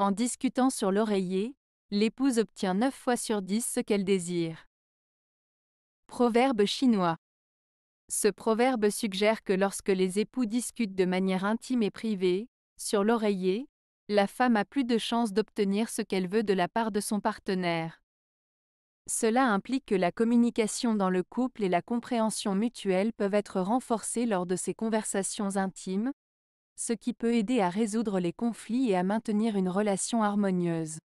En discutant sur l'oreiller, l'épouse obtient 9 fois sur 10 ce qu'elle désire. Proverbe chinois. Ce proverbe suggère que lorsque les époux discutent de manière intime et privée, sur l'oreiller, la femme a plus de chances d'obtenir ce qu'elle veut de la part de son partenaire. Cela implique que la communication dans le couple et la compréhension mutuelle peuvent être renforcées lors de ces conversations intimes, ce qui peut aider à résoudre les conflits et à maintenir une relation harmonieuse.